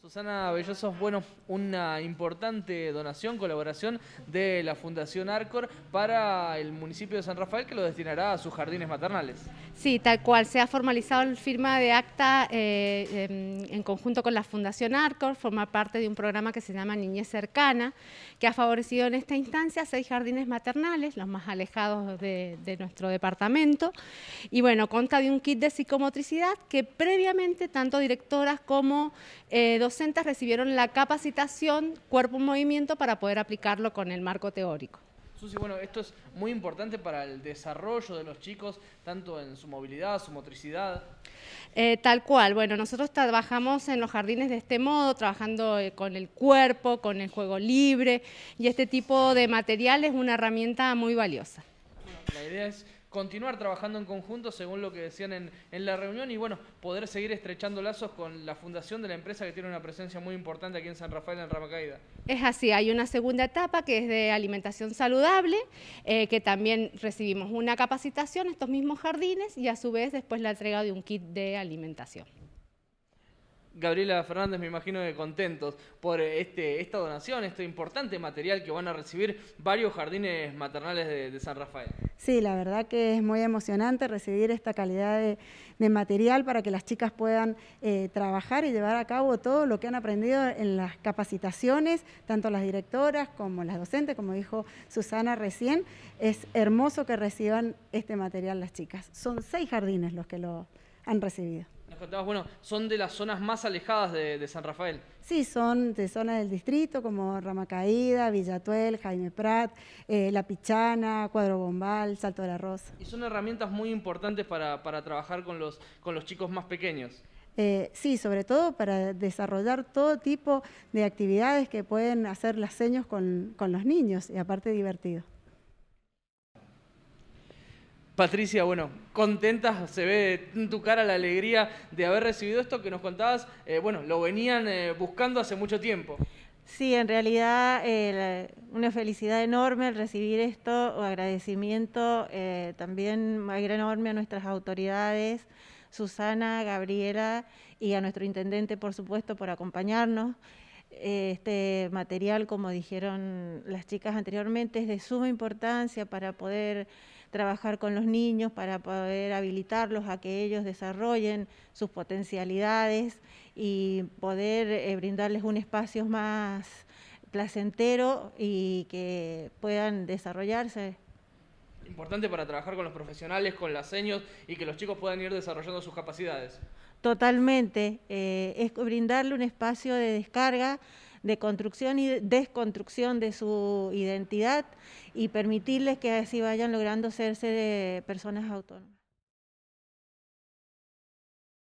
Susana Belloso, bueno, una importante donación, colaboración de la Fundación Arcor para el municipio de San Rafael que lo destinará a sus jardines maternales. Sí, tal cual, se ha formalizado el firma de acta eh, em, en conjunto con la Fundación Arcor, forma parte de un programa que se llama Niñez Cercana, que ha favorecido en esta instancia seis jardines maternales, los más alejados de, nuestro departamento, y bueno, consta de un kit de psicomotricidad que previamente tanto directoras como eh, recibieron la capacitación cuerpo movimiento para poder aplicarlo con el marco teórico. bueno, esto es muy importante para el desarrollo de los chicos, tanto en su movilidad, su motricidad. Eh, tal cual, bueno, nosotros trabajamos en los jardines de este modo, trabajando eh, con el cuerpo, con el juego libre, y este tipo de material es una herramienta muy valiosa. La idea es continuar trabajando en conjunto, según lo que decían en, en, la reunión, y bueno, poder seguir estrechando lazos con la fundación de la empresa que tiene una presencia muy importante aquí en San Rafael, en Ramacaida. Es así, hay una segunda etapa que es de alimentación saludable, eh, que también recibimos una capacitación, estos mismos jardines, y a su vez después la entrega de un kit de alimentación. Gabriela Fernández, me imagino que contentos por este, esta donación, este importante material que van a recibir varios jardines maternales de, San Rafael. Sí, la verdad que es muy emocionante recibir esta calidad de, material para que las chicas puedan eh, trabajar y llevar a cabo todo lo que han aprendido en las capacitaciones, tanto las directoras como las docentes, como dijo Susana recién. Es hermoso que reciban este material las chicas. Son seis jardines los que lo han recibido bueno, son de las zonas más alejadas de, San Rafael. Sí, son de zonas del distrito como Ramacaída, Villatuel, Jaime Prat, eh, La Pichana, Cuadro Bombal, Salto de la Rosa. Y son herramientas muy importantes para, trabajar con los, con los chicos más pequeños. Eh, sí, sobre todo para desarrollar todo tipo de actividades que pueden hacer las señas con, con los niños y aparte divertido. Patricia, bueno, contenta, se ve en tu cara la alegría de haber recibido esto que nos contabas. Eh, bueno, lo venían eh, buscando hace mucho tiempo. Sí, en realidad una felicidad enorme el recibir esto, agradecimiento eh, también enorme a nuestras autoridades, Susana, Gabriela y a nuestro intendente, por supuesto, por acompañarnos. Eh, este material, como dijeron las chicas anteriormente, es de suma importancia para poder trabajar con los niños, para poder habilitarlos a que ellos desarrollen sus potencialidades y poder eh, brindarles un espacio más placentero y que puedan desarrollarse importante para trabajar con los profesionales, con las señas y que los chicos puedan ir desarrollando sus capacidades. Totalmente, eh, es brindarle un espacio de descarga, de construcción y desconstrucción de su identidad y permitirles que así vayan logrando hacerse personas autónomas.